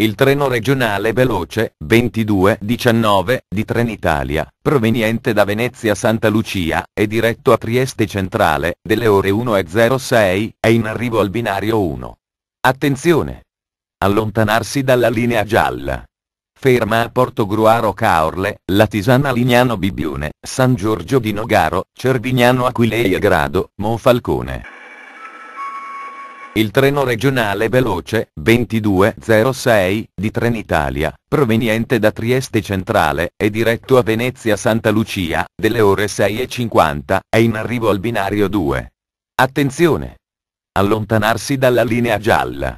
il treno regionale veloce 2219 di Trenitalia, proveniente da Venezia Santa Lucia è diretto a Trieste Centrale, delle ore 1.06, è in arrivo al binario 1. Attenzione! Allontanarsi dalla linea gialla. Ferma a Porto Gruaro Caorle, Tisana Lignano Bibione, San Giorgio di Nogaro, Cervignano Aquileia Grado, Monfalcone. Il treno regionale veloce 2206 di Trenitalia, proveniente da Trieste Centrale è diretto a Venezia Santa Lucia, delle ore 6.50, è in arrivo al binario 2. Attenzione! Allontanarsi dalla linea gialla.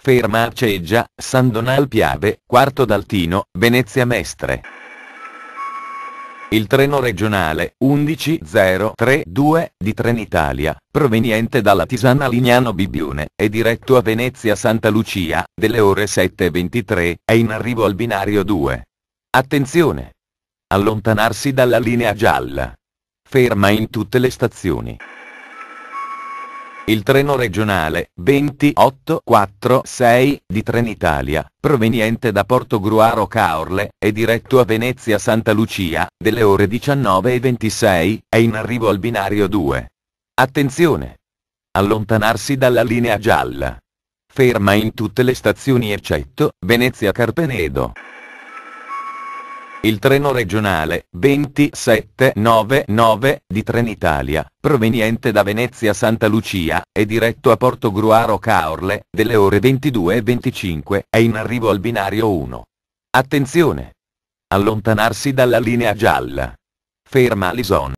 Ferma a Ceggia, San Donal Piave, Quarto d'Altino, Venezia Mestre. Il treno regionale 11032 di Trenitalia, proveniente dalla Tisana Lignano Bibione, è diretto a Venezia Santa Lucia, delle ore 7.23, è in arrivo al binario 2. Attenzione! Allontanarsi dalla linea gialla. Ferma in tutte le stazioni. Il treno regionale 2846 di Trenitalia, proveniente da Porto Gruaro Caorle è diretto a Venezia Santa Lucia, delle ore 19.26, è in arrivo al binario 2. Attenzione! Allontanarsi dalla linea gialla. Ferma in tutte le stazioni eccetto Venezia Carpenedo. Il treno regionale 2799 di Trenitalia, proveniente da Venezia Santa Lucia, è diretto a Porto Gruaro Caorle, delle ore 22 e 25, è in arrivo al binario 1. Attenzione! Allontanarsi dalla linea gialla. Ferma Lison.